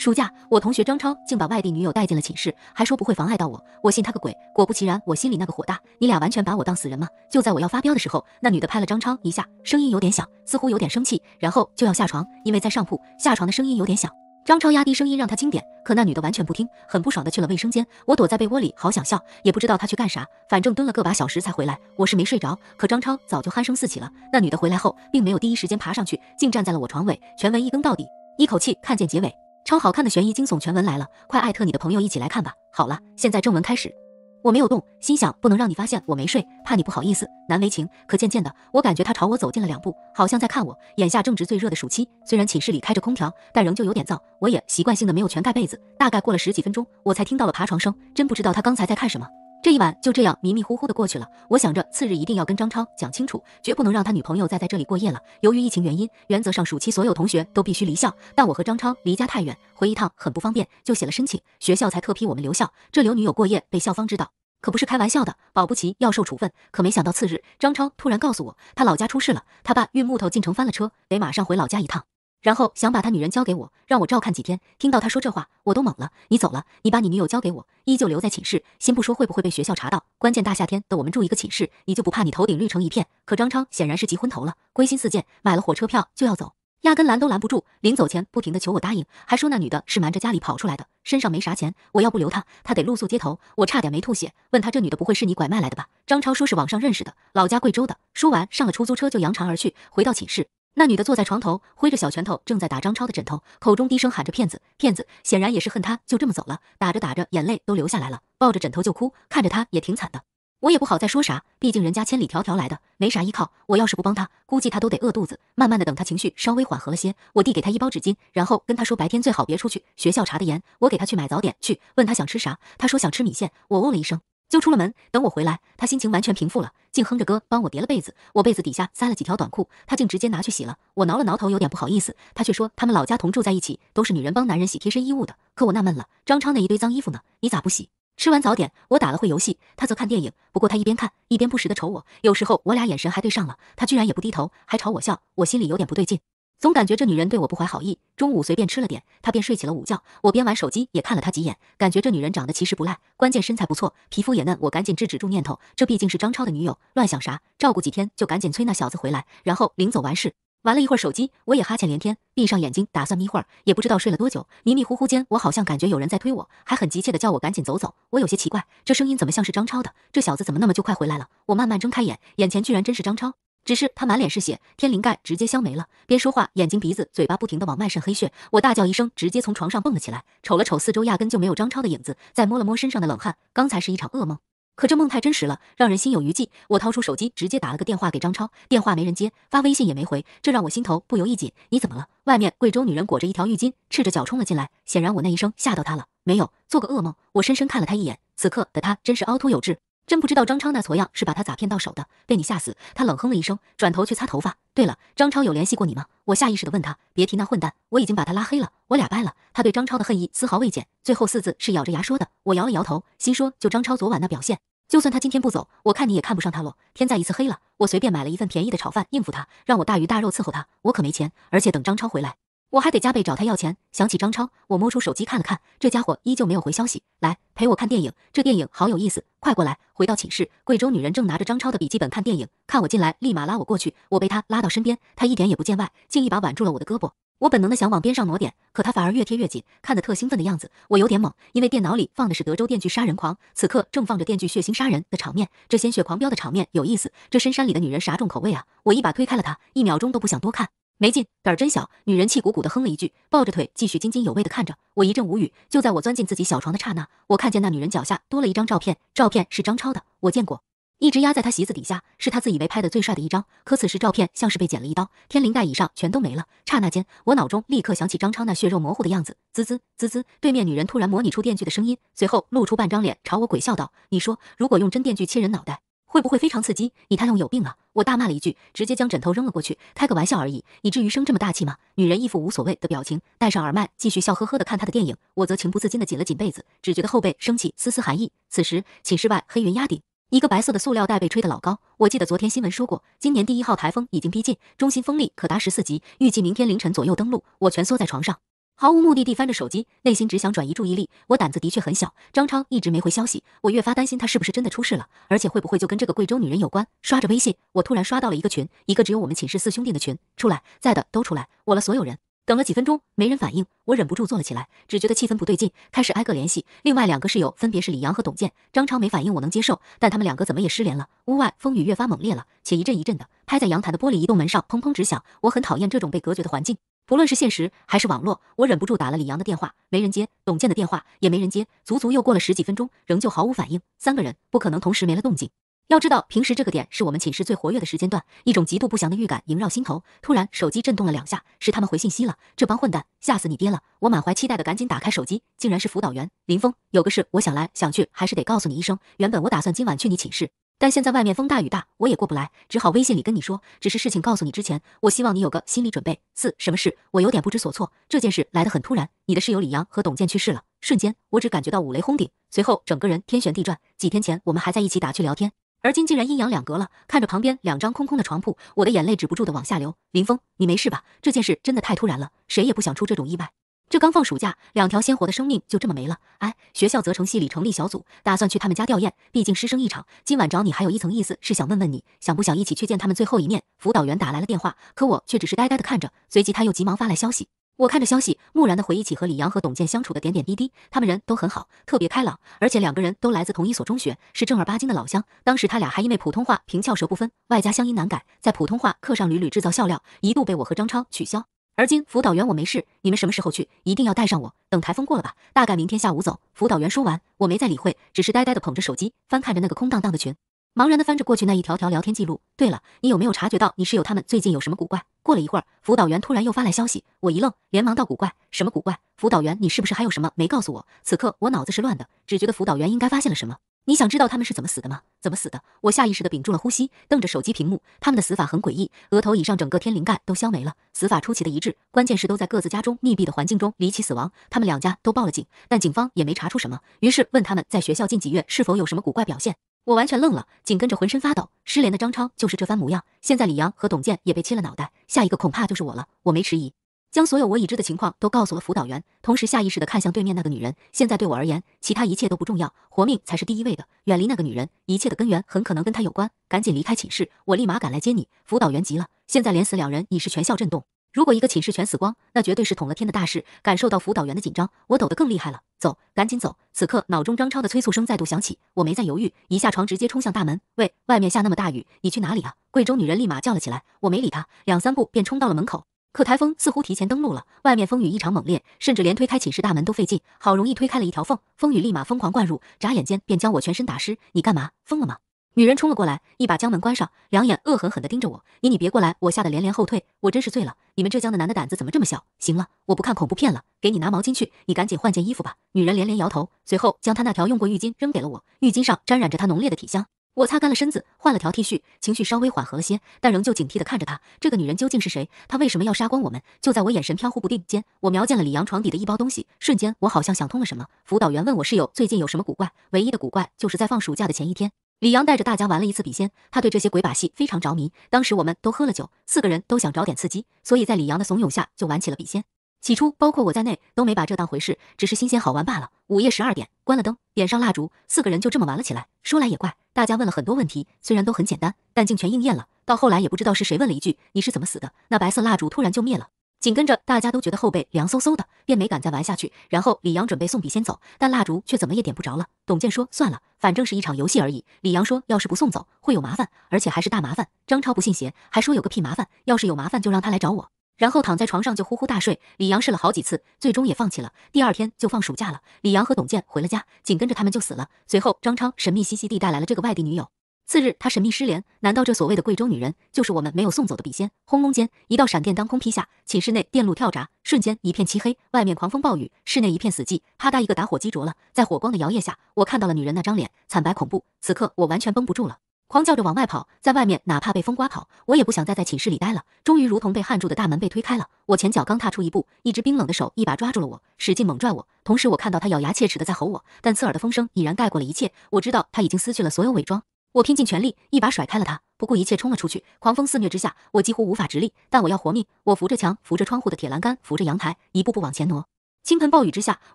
暑假，我同学张超竟把外地女友带进了寝室，还说不会妨碍到我，我信他个鬼！果不其然，我心里那个火大，你俩完全把我当死人吗？就在我要发飙的时候，那女的拍了张超一下，声音有点响，似乎有点生气，然后就要下床，因为在上铺，下床的声音有点响。张超压低声音让他轻点，可那女的完全不听，很不爽的去了卫生间。我躲在被窝里，好想笑，也不知道她去干啥，反正蹲了个把小时才回来。我是没睡着，可张超早就鼾声四起了。那女的回来后，并没有第一时间爬上去，竟站在了我床尾。全文一更到底，一口气看见结尾。超好看的悬疑惊悚全文来了，快艾特你的朋友一起来看吧！好了，现在正文开始。我没有动，心想不能让你发现我没睡，怕你不好意思，难为情。可渐渐的，我感觉他朝我走近了两步，好像在看我。眼下正值最热的暑期，虽然寝室里开着空调，但仍旧有点燥。我也习惯性的没有全盖被子。大概过了十几分钟，我才听到了爬床声，真不知道他刚才在看什么。这一晚就这样迷迷糊糊的过去了。我想着次日一定要跟张超讲清楚，绝不能让他女朋友再在这里过夜了。由于疫情原因，原则上暑期所有同学都必须离校，但我和张超离家太远，回一趟很不方便，就写了申请，学校才特批我们留校。这留女友过夜被校方知道，可不是开玩笑的，保不齐要受处分。可没想到次日，张超突然告诉我，他老家出事了，他爸运木头进城翻了车，得马上回老家一趟。然后想把他女人交给我，让我照看几天。听到他说这话，我都懵了。你走了，你把你女友交给我，依旧留在寝室。先不说会不会被学校查到，关键大夏天的，我们住一个寝室，你就不怕你头顶绿成一片？可张超显然是急昏头了，归心似箭，买了火车票就要走，压根拦都拦不住。临走前不停的求我答应，还说那女的是瞒着家里跑出来的，身上没啥钱，我要不留她，她得露宿街头。我差点没吐血，问他这女的不会是你拐卖来的吧？张超说是网上认识的，老家贵州的。说完上了出租车就扬长而去，回到寝室。那女的坐在床头，挥着小拳头，正在打张超的枕头，口中低声喊着“骗子，骗子”，显然也是恨他就这么走了。打着打着，眼泪都流下来了，抱着枕头就哭，看着他也挺惨的。我也不好再说啥，毕竟人家千里迢迢来的，没啥依靠。我要是不帮他，估计他都得饿肚子。慢慢的，等他情绪稍微缓和了些，我递给他一包纸巾，然后跟他说白天最好别出去。学校查的严，我给他去买早点去，问他想吃啥，他说想吃米线。我哦了一声。就出了门，等我回来，他心情完全平复了，竟哼着歌帮我叠了被子。我被子底下塞了几条短裤，他竟直接拿去洗了。我挠了挠头，有点不好意思，他却说他们老家同住在一起，都是女人帮男人洗贴身衣物的。可我纳闷了，张超那一堆脏衣服呢？你咋不洗？吃完早点，我打了会游戏，他则看电影。不过他一边看一边不时的瞅我，有时候我俩眼神还对上了，他居然也不低头，还朝我笑，我心里有点不对劲。总感觉这女人对我不怀好意。中午随便吃了点，她便睡起了午觉。我边玩手机，也看了她几眼，感觉这女人长得其实不赖，关键身材不错，皮肤也嫩。我赶紧制止住念头，这毕竟是张超的女友，乱想啥？照顾几天就赶紧催那小子回来。然后领走完事，玩了一会儿手机，我也哈欠连天，闭上眼睛打算眯会儿。也不知道睡了多久，迷迷糊糊间，我好像感觉有人在推我，还很急切的叫我赶紧走走。我有些奇怪，这声音怎么像是张超的？这小子怎么那么就快回来了？我慢慢睁开眼，眼前居然真是张超。只是他满脸是血，天灵盖直接削没了。边说话，眼睛、鼻子、嘴巴不停地往外渗黑血。我大叫一声，直接从床上蹦了起来，瞅了瞅四周，压根就没有张超的影子。再摸了摸身上的冷汗，刚才是一场噩梦。可这梦太真实了，让人心有余悸。我掏出手机，直接打了个电话给张超，电话没人接，发微信也没回，这让我心头不由一紧。你怎么了？外面贵州女人裹着一条浴巾，赤着脚冲了进来，显然我那一声吓到她了。没有，做个噩梦。我深深看了她一眼，此刻的她真是凹凸有致。真不知道张超那撮样是把他咋骗到手的，被你吓死！他冷哼了一声，转头去擦头发。对了，张超有联系过你吗？我下意识的问他。别提那混蛋，我已经把他拉黑了，我俩掰了。他对张超的恨意丝毫未减，最后四字是咬着牙说的。我摇了摇头，心说就张超昨晚那表现，就算他今天不走，我看你也看不上他喽。天再一次黑了，我随便买了一份便宜的炒饭应付他，让我大鱼大肉伺候他，我可没钱，而且等张超回来。我还得加倍找他要钱。想起张超，我摸出手机看了看，这家伙依旧没有回消息。来陪我看电影，这电影好有意思，快过来！回到寝室，贵州女人正拿着张超的笔记本看电影，看我进来，立马拉我过去。我被他拉到身边，他一点也不见外，竟一把挽住了我的胳膊。我本能的想往边上挪点，可他反而越贴越紧，看得特兴奋的样子。我有点懵，因为电脑里放的是德州电锯杀人狂，此刻正放着电锯血腥杀人的场面，这鲜血狂飙的场面有意思。这深山里的女人啥重口味啊？我一把推开了他，一秒钟都不想多看。没劲，胆儿真小。女人气鼓鼓的哼了一句，抱着腿继续津津有味的看着我，一阵无语。就在我钻进自己小床的刹那，我看见那女人脚下多了一张照片，照片是张超的，我见过，一直压在他席子底下，是他自以为拍的最帅的一张。可此时照片像是被剪了一刀，天灵盖以上全都没了。刹那间，我脑中立刻想起张超那血肉模糊的样子。滋滋滋滋，对面女人突然模拟出电锯的声音，随后露出半张脸朝我鬼笑道：“你说，如果用真电锯切人脑袋？”会不会非常刺激？你他娘有病啊！我大骂了一句，直接将枕头扔了过去。开个玩笑而已，以至于生这么大气吗？女人一副无所谓的表情，戴上耳麦，继续笑呵呵的看她的电影。我则情不自禁的紧了紧被子，只觉得后背升起丝丝寒意。此时，寝室外黑云压顶，一个白色的塑料袋被吹得老高。我记得昨天新闻说过，今年第一号台风已经逼近，中心风力可达十四级，预计明天凌晨左右登陆。我蜷缩在床上。毫无目的地翻着手机，内心只想转移注意力。我胆子的确很小，张超一直没回消息，我越发担心他是不是真的出事了，而且会不会就跟这个贵州女人有关？刷着微信，我突然刷到了一个群，一个只有我们寝室四兄弟的群。出来，在的都出来，我了所有人。等了几分钟，没人反应，我忍不住坐了起来，只觉得气氛不对劲，开始挨个联系。另外两个室友分别是李阳和董健，张超没反应我能接受，但他们两个怎么也失联了。屋外风雨越发猛烈了，且一阵一阵的拍在阳台的玻璃移动门上，砰砰直响。我很讨厌这种被隔绝的环境。不论是现实还是网络，我忍不住打了李阳的电话，没人接；董健的电话也没人接，足足又过了十几分钟，仍旧毫无反应。三个人不可能同时没了动静。要知道，平时这个点是我们寝室最活跃的时间段，一种极度不祥的预感萦绕心头。突然，手机震动了两下，是他们回信息了。这帮混蛋，吓死你爹了！我满怀期待的赶紧打开手机，竟然是辅导员林峰，有个事我想来想去还是得告诉你一声。原本我打算今晚去你寝室。但现在外面风大雨大，我也过不来，只好微信里跟你说。只是事情告诉你之前，我希望你有个心理准备。四，什么事？我有点不知所措。这件事来得很突然，你的室友李阳和董健去世了。瞬间，我只感觉到五雷轰顶，随后整个人天旋地转。几天前我们还在一起打趣聊天，而今竟然阴阳两隔了。看着旁边两张空空的床铺，我的眼泪止不住的往下流。林峰，你没事吧？这件事真的太突然了，谁也不想出这种意外。这刚放暑假，两条鲜活的生命就这么没了。哎，学校责成系里成立小组，打算去他们家吊唁，毕竟师生一场。今晚找你还有一层意思是想问问你想不想一起去见他们最后一面。辅导员打来了电话，可我却只是呆呆地看着。随即他又急忙发来消息，我看着消息，木然地回忆起和李阳和董健相处的点点滴滴。他们人都很好，特别开朗，而且两个人都来自同一所中学，是正儿八经的老乡。当时他俩还因为普通话平翘舌不分，外加乡音难改，在普通话课上屡屡制造笑料，一度被我和张超取消。而今辅导员我没事，你们什么时候去？一定要带上我。等台风过了吧，大概明天下午走。辅导员说完，我没再理会，只是呆呆的捧着手机，翻看着那个空荡荡的群，茫然的翻着过去那一条条聊天记录。对了，你有没有察觉到，你室友他们最近有什么古怪？过了一会儿，辅导员突然又发来消息，我一愣，连忙道：“古怪？什么古怪？”辅导员，你是不是还有什么没告诉我？此刻我脑子是乱的，只觉得辅导员应该发现了什么。你想知道他们是怎么死的吗？怎么死的？我下意识地屏住了呼吸，瞪着手机屏幕。他们的死法很诡异，额头以上整个天灵盖都消没了，死法出奇的一致。关键是都在各自家中密闭的环境中离奇死亡。他们两家都报了警，但警方也没查出什么。于是问他们在学校近几月是否有什么古怪表现。我完全愣了，紧跟着浑身发抖。失联的张超就是这番模样。现在李阳和董健也被切了脑袋，下一个恐怕就是我了。我没迟疑。将所有我已知的情况都告诉了辅导员，同时下意识地看向对面那个女人。现在对我而言，其他一切都不重要，活命才是第一位的。远离那个女人，一切的根源很可能跟她有关。赶紧离开寝室，我立马赶来接你。辅导员急了，现在连死两人，已是全校震动。如果一个寝室全死光，那绝对是捅了天的大事。感受到辅导员的紧张，我抖得更厉害了。走，赶紧走！此刻脑中张超的催促声再度响起，我没再犹豫，一下床直接冲向大门。喂，外面下那么大雨，你去哪里啊？贵州女人立马叫了起来，我没理她，两三步便冲到了门口。可台风似乎提前登陆了，外面风雨异常猛烈，甚至连推开寝室大门都费劲，好容易推开了一条缝，风雨立马疯狂灌入，眨眼间便将我全身打湿。你干嘛？疯了吗？女人冲了过来，一把将门关上，两眼恶狠狠地盯着我。你你别过来！我吓得连连后退。我真是醉了，你们浙江的男的胆子怎么这么小？行了，我不看恐怖片了，给你拿毛巾去，你赶紧换件衣服吧。女人连连摇头，随后将她那条用过浴巾扔给了我，浴巾上沾染着她浓烈的体香。我擦干了身子，换了条 T 恤，情绪稍微缓和了些，但仍旧警惕地看着她。这个女人究竟是谁？她为什么要杀光我们？就在我眼神飘忽不定间，我瞄见了李阳床底的一包东西。瞬间，我好像想通了什么。辅导员问我室友最近有什么古怪，唯一的古怪就是在放暑假的前一天，李阳带着大家玩了一次笔仙。他对这些鬼把戏非常着迷。当时我们都喝了酒，四个人都想找点刺激，所以在李阳的怂恿下，就玩起了笔仙。起初，包括我在内都没把这当回事，只是新鲜好玩罢了。午夜十二点，关了灯，点上蜡烛，四个人就这么玩了起来。说来也怪。大家问了很多问题，虽然都很简单，但竟全应验了。到后来也不知道是谁问了一句：“你是怎么死的？”那白色蜡烛突然就灭了，紧跟着大家都觉得后背凉飕飕的，便没敢再玩下去。然后李阳准备送笔先走，但蜡烛却怎么也点不着了。董健说：“算了，反正是一场游戏而已。”李阳说：“要是不送走，会有麻烦，而且还是大麻烦。”张超不信邪，还说有个屁麻烦，要是有麻烦就让他来找我。然后躺在床上就呼呼大睡。李阳试了好几次，最终也放弃了。第二天就放暑假了。李阳和董健回了家，紧跟着他们就死了。随后张昌神秘兮兮地带来了这个外地女友。次日他神秘失联，难道这所谓的贵州女人就是我们没有送走的笔仙？轰隆间，一道闪电当空劈下，寝室内电路跳闸，瞬间一片漆黑。外面狂风暴雨，室内一片死寂。啪嗒，一个打火机着了，在火光的摇曳下，我看到了女人那张脸，惨白恐怖。此刻我完全绷不住了。狂叫着往外跑，在外面哪怕被风刮跑，我也不想再在寝室里待了。终于，如同被焊住的大门被推开了。我前脚刚踏出一步，一只冰冷的手一把抓住了我，使劲猛拽我。同时，我看到他咬牙切齿的在吼我，但刺耳的风声已然盖过了一切。我知道他已经撕去了所有伪装。我拼尽全力，一把甩开了他，不顾一切冲了出去。狂风肆虐之下，我几乎无法直立，但我要活命。我扶着墙，扶着窗户的铁栏杆，扶着阳台，一步步往前挪。倾盆暴雨之下，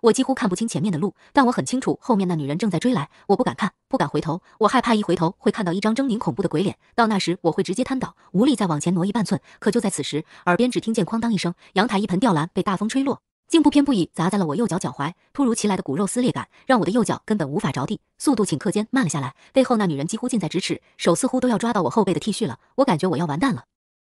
我几乎看不清前面的路，但我很清楚后面那女人正在追来。我不敢看，不敢回头，我害怕一回头会看到一张狰狞恐怖的鬼脸。到那时，我会直接瘫倒，无力再往前挪一半寸。可就在此时，耳边只听见哐当一声，阳台一盆吊兰被大风吹落，竟不偏不倚砸在了我右脚脚踝。突如其来的骨肉撕裂感，让我的右脚根本无法着地，速度顷刻间慢了下来。背后那女人几乎近在咫尺，手似乎都要抓到我后背的 T 恤了，我感觉我要完蛋了，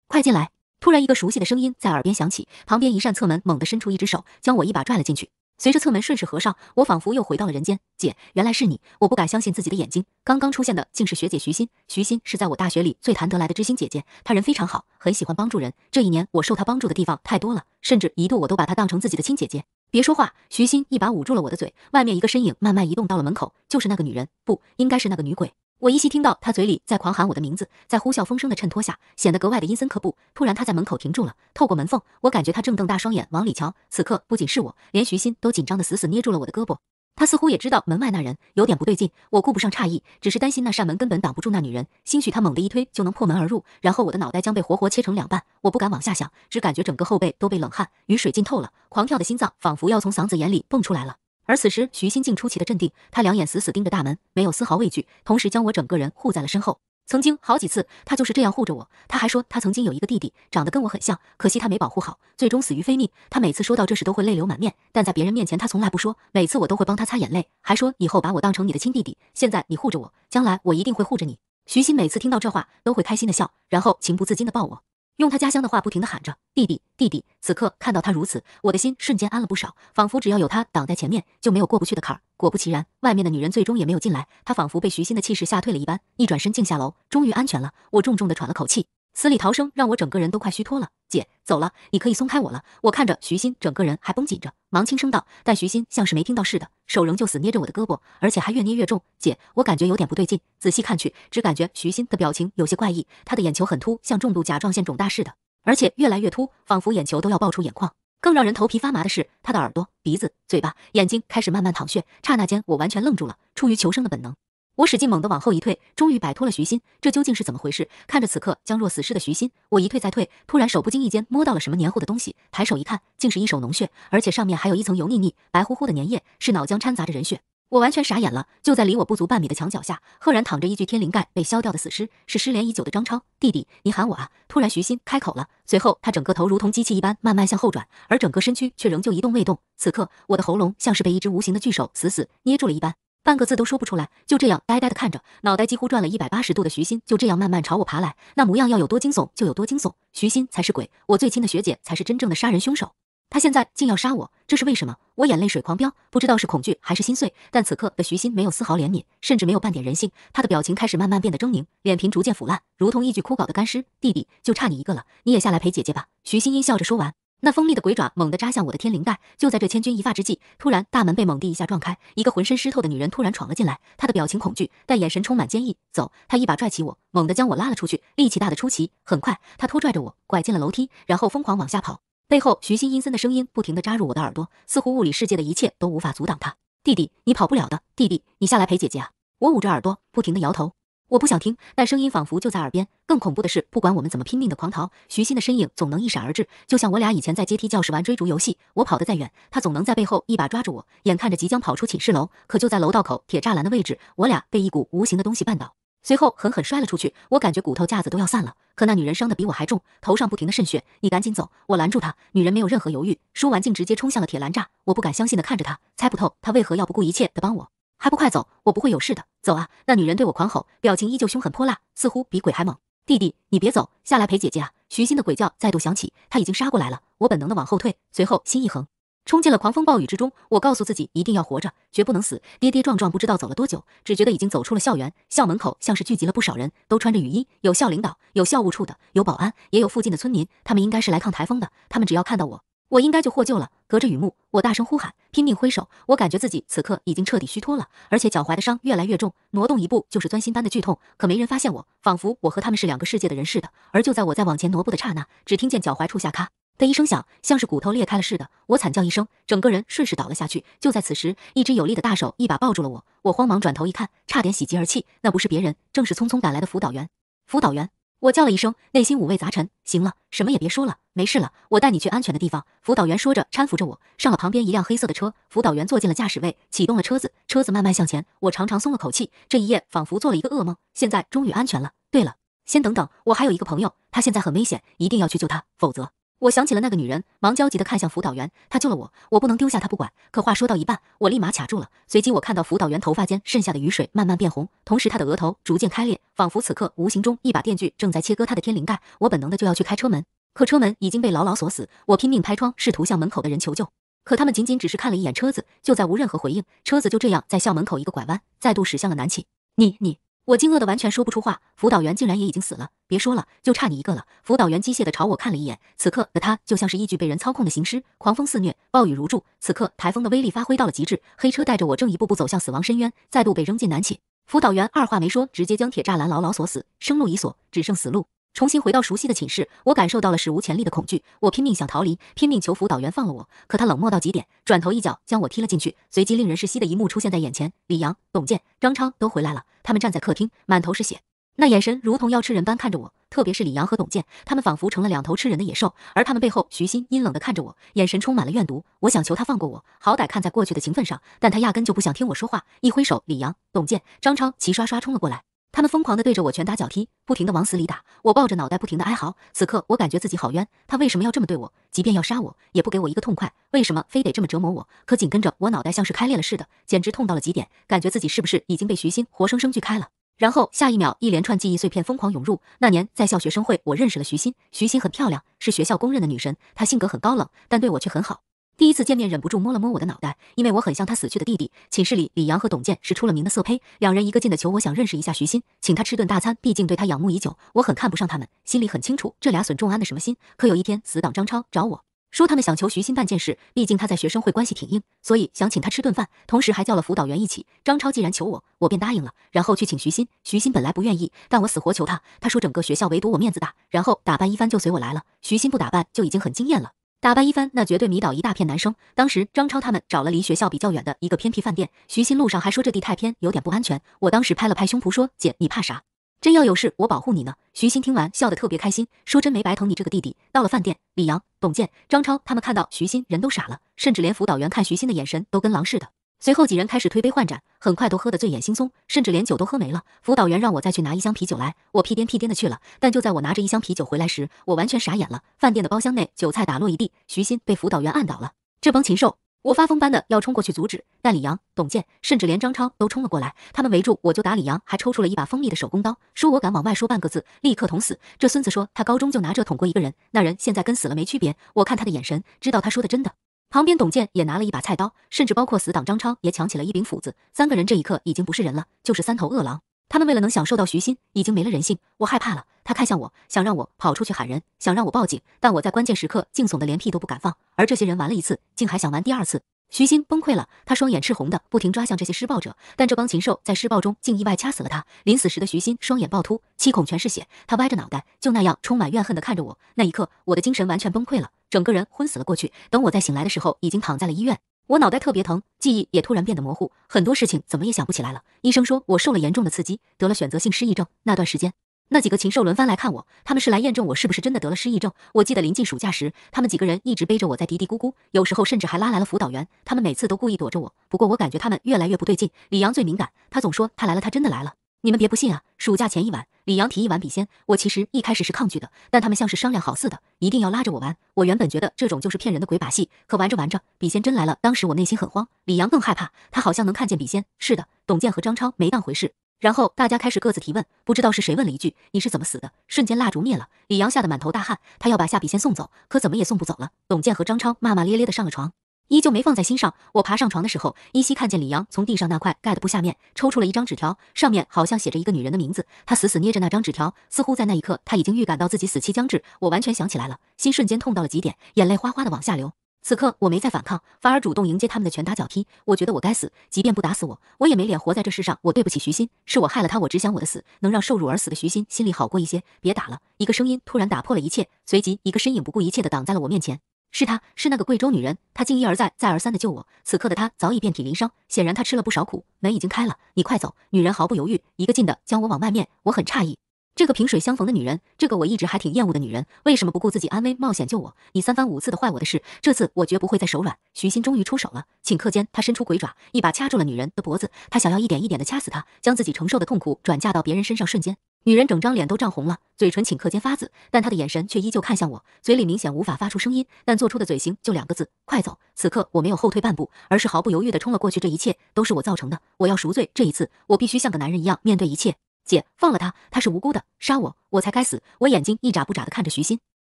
快进来！突然，一个熟悉的声音在耳边响起，旁边一扇侧门猛地伸出一只手，将我一把拽了进去。随着侧门顺势合上，我仿佛又回到了人间。姐，原来是你！我不敢相信自己的眼睛，刚刚出现的竟是学姐徐欣。徐欣是在我大学里最谈得来的知心姐姐，她人非常好，很喜欢帮助人。这一年我受她帮助的地方太多了，甚至一度我都把她当成自己的亲姐姐。别说话！徐欣一把捂住了我的嘴。外面一个身影慢慢移动到了门口，就是那个女人，不，应该是那个女鬼。我依稀听到他嘴里在狂喊我的名字，在呼啸风声的衬托下，显得格外的阴森刻怖。突然，他在门口停住了，透过门缝，我感觉他正瞪大双眼往里瞧。此刻，不仅是我，连徐鑫都紧张的死死捏住了我的胳膊。他似乎也知道门外那人有点不对劲。我顾不上诧异，只是担心那扇门根本挡不住那女人，兴许她猛地一推就能破门而入，然后我的脑袋将被活活切成两半。我不敢往下想，只感觉整个后背都被冷汗、雨水浸透了，狂跳的心脏仿佛要从嗓子眼里蹦出来了。而此时，徐欣竟出奇的镇定，他两眼死死盯着大门，没有丝毫畏惧，同时将我整个人护在了身后。曾经好几次，他就是这样护着我。他还说，他曾经有一个弟弟，长得跟我很像，可惜他没保护好，最终死于非命。他每次说到这事都会泪流满面，但在别人面前他从来不说。每次我都会帮他擦眼泪，还说以后把我当成你的亲弟弟。现在你护着我，将来我一定会护着你。徐鑫每次听到这话都会开心的笑，然后情不自禁的抱我。用他家乡的话不停地喊着：“弟弟，弟弟！”此刻看到他如此，我的心瞬间安了不少，仿佛只要有他挡在前面，就没有过不去的坎儿。果不其然，外面的女人最终也没有进来，她仿佛被徐欣的气势吓退了一般，一转身竟下楼，终于安全了。我重重地喘了口气，死里逃生，让我整个人都快虚脱了。姐走了，你可以松开我了。我看着徐鑫，整个人还绷紧着，忙轻声道。但徐鑫像是没听到似的，手仍旧死捏着我的胳膊，而且还越捏越重。姐，我感觉有点不对劲。仔细看去，只感觉徐鑫的表情有些怪异，他的眼球很凸，像重度甲状腺肿大似的，而且越来越凸，仿佛眼球都要爆出眼眶。更让人头皮发麻的是，他的耳朵、鼻子、嘴巴、眼睛开始慢慢淌血。刹那间，我完全愣住了，出于求生的本能。我使劲猛地往后一退，终于摆脱了徐鑫。这究竟是怎么回事？看着此刻将若死尸的徐鑫，我一退再退。突然，手不经意间摸到了什么黏糊的东西，抬手一看，竟是一手脓血，而且上面还有一层油腻腻、白乎乎的粘液，是脑浆掺杂着人血。我完全傻眼了。就在离我不足半米的墙角下，赫然躺着一具天灵盖被削掉的死尸，是失联已久的张超弟弟。你喊我啊！突然，徐鑫开口了。随后，他整个头如同机器一般慢慢向后转，而整个身躯却仍旧一动未动。此刻，我的喉咙像是被一只无形的巨手死死捏住了一般。半个字都说不出来，就这样呆呆地看着，脑袋几乎转了一百八十度的徐鑫就这样慢慢朝我爬来，那模样要有多惊悚就有多惊悚。徐鑫才是鬼，我最亲的学姐才是真正的杀人凶手。他现在竟要杀我，这是为什么？我眼泪水狂飙，不知道是恐惧还是心碎。但此刻的徐鑫没有丝毫怜悯，甚至没有半点人性。他的表情开始慢慢变得狰狞，脸皮逐渐腐烂，如同一具枯槁的干尸。弟弟，就差你一个了，你也下来陪姐姐吧。徐鑫阴笑着说完。那锋利的鬼爪猛地扎向我的天灵盖，就在这千钧一发之际，突然大门被猛地一下撞开，一个浑身湿透的女人突然闯了进来，她的表情恐惧，但眼神充满坚毅。走，她一把拽起我，猛地将我拉了出去，力气大的出奇。很快，她拖拽着我拐进了楼梯，然后疯狂往下跑。背后，徐欣阴森的声音不停的扎入我的耳朵，似乎物理世界的一切都无法阻挡他。弟弟，你跑不了的。弟弟，你下来陪姐姐啊！我捂着耳朵，不停的摇头。我不想听，那声音仿佛就在耳边。更恐怖的是，不管我们怎么拼命的狂逃，徐鑫的身影总能一闪而至，就像我俩以前在阶梯教室玩追逐游戏，我跑得再远，他总能在背后一把抓住我。眼看着即将跑出寝室楼，可就在楼道口铁栅栏的位置，我俩被一股无形的东西绊倒，随后狠狠摔了出去。我感觉骨头架子都要散了，可那女人伤得比我还重，头上不停的渗血。你赶紧走！我拦住她，女人没有任何犹豫，说完竟直接冲向了铁栏栅。我不敢相信地看着她，猜不透她为何要不顾一切地帮我。还不快走！我不会有事的。走啊！那女人对我狂吼，表情依旧凶狠泼辣，似乎比鬼还猛。弟弟，你别走，下来陪姐姐啊！徐欣的鬼叫再度响起，他已经杀过来了。我本能的往后退，随后心一横，冲进了狂风暴雨之中。我告诉自己一定要活着，绝不能死。跌跌撞撞，不知道走了多久，只觉得已经走出了校园。校门口像是聚集了不少人，都穿着雨衣，有校领导，有校务处的，有保安，也有附近的村民。他们应该是来抗台风的。他们只要看到我。我应该就获救了。隔着雨幕，我大声呼喊，拼命挥手。我感觉自己此刻已经彻底虚脱了，而且脚踝的伤越来越重，挪动一步就是钻心般的剧痛。可没人发现我，仿佛我和他们是两个世界的人似的。而就在我在往前挪步的刹那，只听见脚踝处下咔的一声响，像是骨头裂开了似的。我惨叫一声，整个人顺势倒了下去。就在此时，一只有力的大手一把抱住了我。我慌忙转头一看，差点喜极而泣。那不是别人，正是匆匆赶来的辅导员。辅导员。我叫了一声，内心五味杂陈。行了，什么也别说了，没事了，我带你去安全的地方。辅导员说着，搀扶着我上了旁边一辆黑色的车。辅导员坐进了驾驶位，启动了车子，车子慢慢向前。我长长松了口气，这一夜仿佛做了一个噩梦，现在终于安全了。对了，先等等，我还有一个朋友，他现在很危险，一定要去救他，否则。我想起了那个女人，忙焦急地看向辅导员，她救了我，我不能丢下她不管。可话说到一半，我立马卡住了。随即我看到辅导员头发间剩下的雨水慢慢变红，同时他的额头逐渐开裂，仿佛此刻无形中一把电锯正在切割他的天灵盖。我本能的就要去开车门，可车门已经被牢牢锁死。我拼命拍窗，试图向门口的人求救，可他们仅仅只是看了一眼车子，就再无任何回应。车子就这样在校门口一个拐弯，再度驶向了南起。你你。我惊愕的完全说不出话，辅导员竟然也已经死了。别说了，就差你一个了。辅导员机械地朝我看了一眼，此刻的他就像是一具被人操控的行尸。狂风肆虐，暴雨如注，此刻台风的威力发挥到了极致。黑车带着我正一步步走向死亡深渊，再度被扔进南寝。辅导员二话没说，直接将铁栅栏牢牢锁死，生路已锁，只剩死路。重新回到熟悉的寝室，我感受到了史无前例的恐惧。我拼命想逃离，拼命求辅导员放了我，可他冷漠到极点，转头一脚将我踢了进去。随即，令人窒息的一幕出现在眼前：李阳、董健、张超都回来了，他们站在客厅，满头是血，那眼神如同要吃人般看着我。特别是李阳和董健，他们仿佛成了两头吃人的野兽。而他们背后，徐鑫阴冷地看着我，眼神充满了怨毒。我想求他放过我，好歹看在过去的情分上，但他压根就不想听我说话，一挥手，李阳、董健、张超齐刷刷冲了过来。他们疯狂的对着我拳打脚踢，不停的往死里打。我抱着脑袋，不停的哀嚎。此刻，我感觉自己好冤，他为什么要这么对我？即便要杀我，也不给我一个痛快，为什么非得这么折磨我？可紧跟着，我脑袋像是开裂了似的，简直痛到了极点，感觉自己是不是已经被徐欣活生生锯开了？然后下一秒，一连串记忆碎片疯狂涌入。那年在校学生会，我认识了徐欣。徐欣很漂亮，是学校公认的女神。她性格很高冷，但对我却很好。第一次见面，忍不住摸了摸我的脑袋，因为我很像他死去的弟弟。寝室里，李阳和董健是出了名的色胚，两人一个劲的求我，想认识一下徐鑫，请他吃顿大餐。毕竟对他仰慕已久，我很看不上他们，心里很清楚这俩损众安的什么心。可有一天，死党张超找我说，他们想求徐鑫办件事，毕竟他在学生会关系挺硬，所以想请他吃顿饭，同时还叫了辅导员一起。张超既然求我，我便答应了，然后去请徐鑫。徐鑫本来不愿意，但我死活求他，他说整个学校唯独我面子大，然后打扮一番就随我来了。徐鑫不打扮就已经很惊艳了。打扮一番，那绝对迷倒一大片男生。当时张超他们找了离学校比较远的一个偏僻饭店，徐鑫路上还说这地太偏，有点不安全。我当时拍了拍胸脯说：“姐，你怕啥？真要有事，我保护你呢。”徐鑫听完笑得特别开心，说：“真没白疼你这个弟弟。”到了饭店，李阳、董健、张超他们看到徐鑫，人都傻了，甚至连辅导员看徐鑫的眼神都跟狼似的。随后几人开始推杯换盏，很快都喝得醉眼惺忪，甚至连酒都喝没了。辅导员让我再去拿一箱啤酒来，我屁颠屁颠的去了。但就在我拿着一箱啤酒回来时，我完全傻眼了。饭店的包厢内，酒菜打落一地，徐鑫被辅导员按倒了。这帮禽兽！我发疯般的要冲过去阻止，但李阳、董健，甚至连张超都冲了过来。他们围住我就打李阳，还抽出了一把锋利的手工刀，说我敢往外说半个字，立刻捅死。这孙子说他高中就拿这捅过一个人，那人现在跟死了没区别。我看他的眼神，知道他说的真的。旁边，董健也拿了一把菜刀，甚至包括死党张超也抢起了一柄斧子。三个人这一刻已经不是人了，就是三头饿狼。他们为了能享受到徐鑫，已经没了人性。我害怕了，他看向我，想让我跑出去喊人，想让我报警，但我在关键时刻竟怂的连屁都不敢放。而这些人玩了一次，竟还想玩第二次。徐欣崩溃了，他双眼赤红的，不停抓向这些施暴者，但这帮禽兽在施暴中竟意外掐死了他。临死时的徐欣双眼暴突，七孔全是血，他歪着脑袋，就那样充满怨恨的看着我。那一刻，我的精神完全崩溃了，整个人昏死了过去。等我再醒来的时候，已经躺在了医院，我脑袋特别疼，记忆也突然变得模糊，很多事情怎么也想不起来了。医生说我受了严重的刺激，得了选择性失忆症。那段时间。那几个禽兽轮番来看我，他们是来验证我是不是真的得了失忆症。我记得临近暑假时，他们几个人一直背着我在嘀嘀咕咕，有时候甚至还拉来了辅导员。他们每次都故意躲着我，不过我感觉他们越来越不对劲。李阳最敏感，他总说他来了，他真的来了。你们别不信啊！暑假前一晚，李阳提一玩笔仙，我其实一开始是抗拒的，但他们像是商量好似的，一定要拉着我玩。我原本觉得这种就是骗人的鬼把戏，可玩着玩着，笔仙真来了。当时我内心很慌，李阳更害怕，他好像能看见笔仙。是的，董健和张超没当回事。然后大家开始各自提问，不知道是谁问了一句：“你是怎么死的？”瞬间蜡烛灭了，李阳吓得满头大汗，他要把夏笔仙送走，可怎么也送不走了。董健和张超骂骂咧咧的上了床，依旧没放在心上。我爬上床的时候，依稀看见李阳从地上那块盖的布下面抽出了一张纸条，上面好像写着一个女人的名字。他死死捏着那张纸条，似乎在那一刻他已经预感到自己死期将至。我完全想起来了，心瞬间痛到了极点，眼泪哗哗的往下流。此刻我没再反抗，反而主动迎接他们的拳打脚踢。我觉得我该死，即便不打死我，我也没脸活在这世上。我对不起徐鑫，是我害了他。我只想我的死能让受辱而死的徐鑫心里好过一些。别打了！一个声音突然打破了一切，随即一个身影不顾一切的挡在了我面前。是她，是那个贵州女人。她竟一而再、再而三的救我。此刻的她早已遍体鳞伤，显然她吃了不少苦。门已经开了，你快走！女人毫不犹豫，一个劲的将我往外面。我很诧异。这个萍水相逢的女人，这个我一直还挺厌恶的女人，为什么不顾自己安危冒险救我？你三番五次的坏我的事，这次我绝不会再手软。徐鑫终于出手了，顷刻间他伸出鬼爪，一把掐住了女人的脖子。他想要一点一点的掐死她，将自己承受的痛苦转嫁到别人身上。瞬间，女人整张脸都涨红了，嘴唇顷刻间发紫，但她的眼神却依旧看向我，嘴里明显无法发出声音，但做出的嘴型就两个字：快走。此刻我没有后退半步，而是毫不犹豫地冲了过去。这一切都是我造成的，我要赎罪。这一次，我必须像个男人一样面对一切。姐，放了他，他是无辜的。杀我，我才该死。我眼睛一眨不眨的看着徐鑫，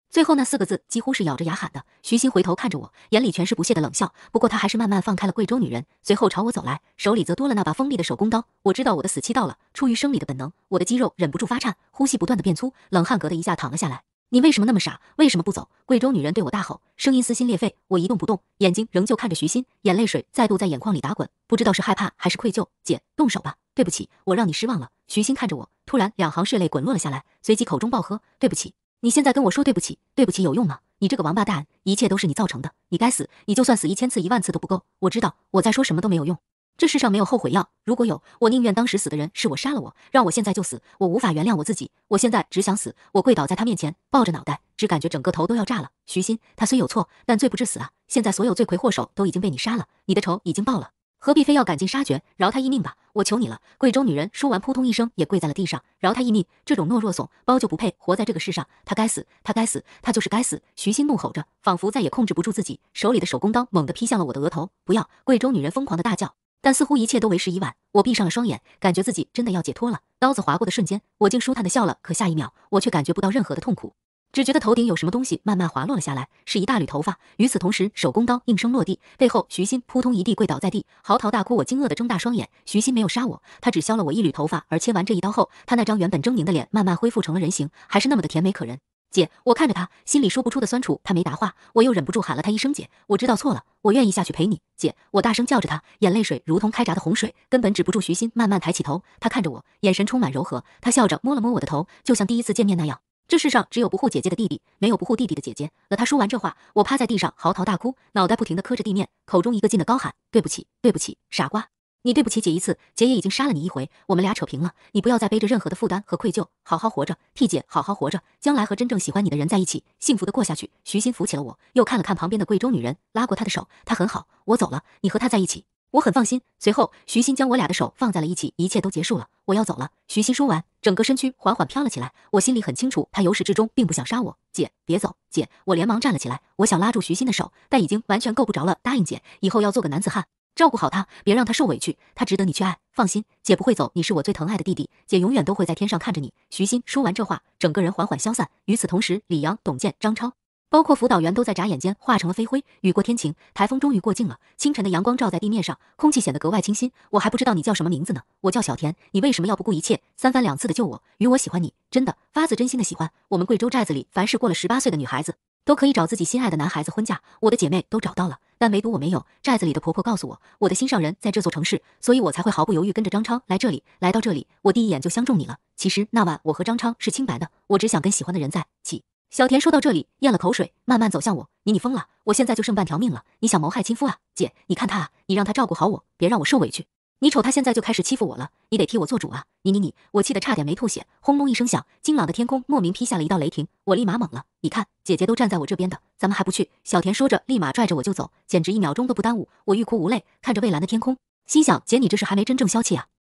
最后那四个字几乎是咬着牙喊的。徐鑫回头看着我，眼里全是不屑的冷笑。不过他还是慢慢放开了贵州女人，随后朝我走来，手里则多了那把锋利的手工刀。我知道我的死期到了，出于生理的本能，我的肌肉忍不住发颤，呼吸不断的变粗，冷汗隔的一下躺了下来。你为什么那么傻？为什么不走？贵州女人对我大吼，声音撕心裂肺。我一动不动，眼睛仍旧看着徐鑫，眼泪水再度在眼眶里打滚，不知道是害怕还是愧疚。姐，动手吧！对不起，我让你失望了。徐鑫看着我，突然两行血泪滚落了下来，随即口中暴喝：“对不起！你现在跟我说对不起，对不起有用吗？你这个王八蛋，一切都是你造成的，你该死！你就算死一千次、一万次都不够！我知道，我在说什么都没有用。”这世上没有后悔药。如果有，我宁愿当时死的人是我，杀了我，让我现在就死。我无法原谅我自己。我现在只想死。我跪倒在他面前，抱着脑袋，只感觉整个头都要炸了。徐鑫，他虽有错，但罪不至死啊！现在所有罪魁祸首都已经被你杀了，你的仇已经报了，何必非要赶尽杀绝？饶他一命吧！我求你了！贵州女人说完，扑通一声也跪在了地上，饶他一命！这种懦弱怂包就不配活在这个世上！他该死！他该死！他就是该死！徐鑫怒吼着，仿佛再也控制不住自己，手里的手工刀猛地劈向了我的额头。不要！贵州女人疯狂的大叫。但似乎一切都为时已晚，我闭上了双眼，感觉自己真的要解脱了。刀子划过的瞬间，我竟舒坦的笑了。可下一秒，我却感觉不到任何的痛苦，只觉得头顶有什么东西慢慢滑落了下来，是一大缕头发。与此同时，手工刀应声落地，背后徐鑫扑通一地跪倒在地，嚎啕大哭。我惊愕的睁大双眼，徐鑫没有杀我，他只削了我一缕头发。而切完这一刀后，他那张原本狰狞的脸慢慢恢复成了人形，还是那么的甜美可人。姐，我看着他，心里说不出的酸楚。他没答话，我又忍不住喊了他一声姐。我知道错了，我愿意下去陪你，姐！我大声叫着，他眼泪水如同开闸的洪水，根本止不住。徐欣慢慢抬起头，他看着我，眼神充满柔和。他笑着摸了摸我的头，就像第一次见面那样。这世上只有不护姐姐的弟弟，没有不护弟弟的姐姐。那他说完这话，我趴在地上嚎啕大哭，脑袋不停地磕着地面，口中一个劲的高喊对不起，对不起，傻瓜。你对不起姐一次，姐也已经杀了你一回，我们俩扯平了。你不要再背着任何的负担和愧疚，好好活着，替姐好好活着，将来和真正喜欢你的人在一起，幸福的过下去。徐鑫扶起了我，又看了看旁边的贵州女人，拉过她的手，她很好。我走了，你和她在一起，我很放心。随后，徐鑫将我俩的手放在了一起，一切都结束了，我要走了。徐鑫说完，整个身躯缓缓飘了起来。我心里很清楚，他由始至终并不想杀我。姐，别走，姐，我连忙站了起来，我想拉住徐鑫的手，但已经完全够不着了。答应姐，以后要做个男子汉。照顾好他，别让他受委屈，他值得你去爱。放心，姐不会走。你是我最疼爱的弟弟，姐永远都会在天上看着你。徐鑫说完这话，整个人缓缓消散。与此同时，李阳、董健、张超，包括辅导员，都在眨眼间化成了飞灰。雨过天晴，台风终于过境了。清晨的阳光照在地面上，空气显得格外清新。我还不知道你叫什么名字呢，我叫小田。你为什么要不顾一切，三番两次的救我？与我喜欢你，真的发自真心的喜欢。我们贵州寨子里，凡是过了十八岁的女孩子，都可以找自己心爱的男孩子婚嫁。我的姐妹都找到了。但唯独我没有。寨子里的婆婆告诉我，我的心上人在这座城市，所以我才会毫不犹豫跟着张超来这里。来到这里，我第一眼就相中你了。其实那晚我和张超是清白的，我只想跟喜欢的人在一起。小田说到这里，咽了口水，慢慢走向我。你你疯了！我现在就剩半条命了，你想谋害亲夫啊？姐，你看他，你让他照顾好我，别让我受委屈。你瞅他现在就开始欺负我了，你得替我做主啊！你你你，我气得差点没吐血。轰隆一声响，晴朗的天空莫名劈下了一道雷霆，我立马懵了。你看，姐姐都站在我这边的，咱们还不去？小田说着，立马拽着我就走，简直一秒钟都不耽误。我欲哭无泪，看着蔚蓝的天空，心想：姐，你这是还没真正消气啊？